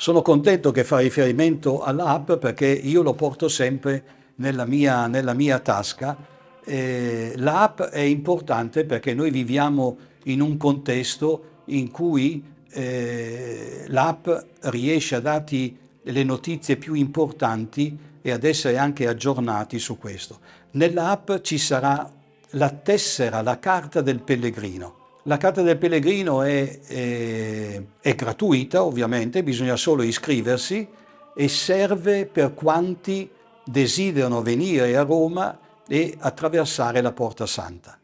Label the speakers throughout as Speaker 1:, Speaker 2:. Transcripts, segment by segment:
Speaker 1: Sono contento che fa riferimento all'app perché io lo porto sempre nella mia, nella mia tasca. Eh, l'app è importante perché noi viviamo in un contesto in cui eh, l'app riesce a darti le notizie più importanti e ad essere anche aggiornati su questo. Nell'app ci sarà la tessera, la carta del pellegrino la carta del pellegrino è, è, è gratuita ovviamente, bisogna solo iscriversi e serve per quanti desiderano venire a Roma e attraversare la Porta Santa.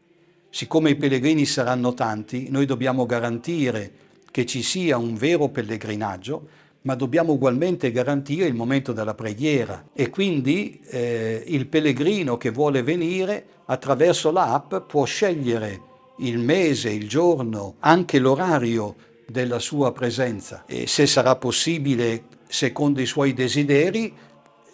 Speaker 1: Siccome i pellegrini saranno tanti, noi dobbiamo garantire che ci sia un vero pellegrinaggio, ma dobbiamo ugualmente garantire il momento della preghiera e quindi eh, il pellegrino che vuole venire attraverso l'app può scegliere il mese, il giorno, anche l'orario della sua presenza e se sarà possibile, secondo i suoi desideri,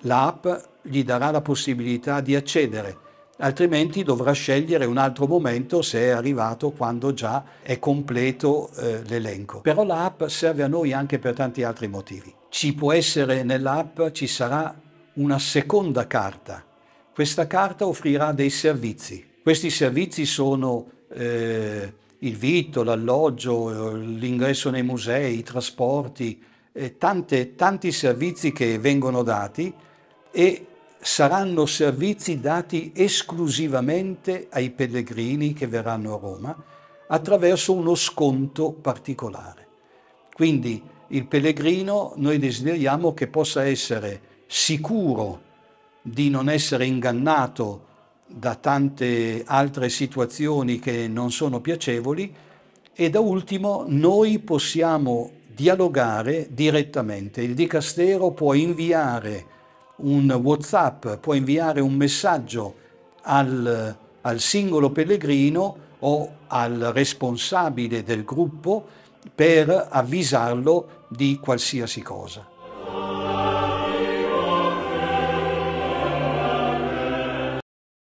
Speaker 1: l'app gli darà la possibilità di accedere, altrimenti dovrà scegliere un altro momento se è arrivato quando già è completo eh, l'elenco. Però l'app serve a noi anche per tanti altri motivi. Ci può essere nell'app, ci sarà una seconda carta. Questa carta offrirà dei servizi. Questi servizi sono eh, il vitto, l'alloggio, l'ingresso nei musei, i trasporti, eh, tante, tanti servizi che vengono dati e saranno servizi dati esclusivamente ai pellegrini che verranno a Roma attraverso uno sconto particolare. Quindi il pellegrino noi desideriamo che possa essere sicuro di non essere ingannato da tante altre situazioni che non sono piacevoli e da ultimo noi possiamo dialogare direttamente. Il dicastero può inviare un Whatsapp, può inviare un messaggio al, al singolo pellegrino o al responsabile del gruppo per avvisarlo di qualsiasi cosa.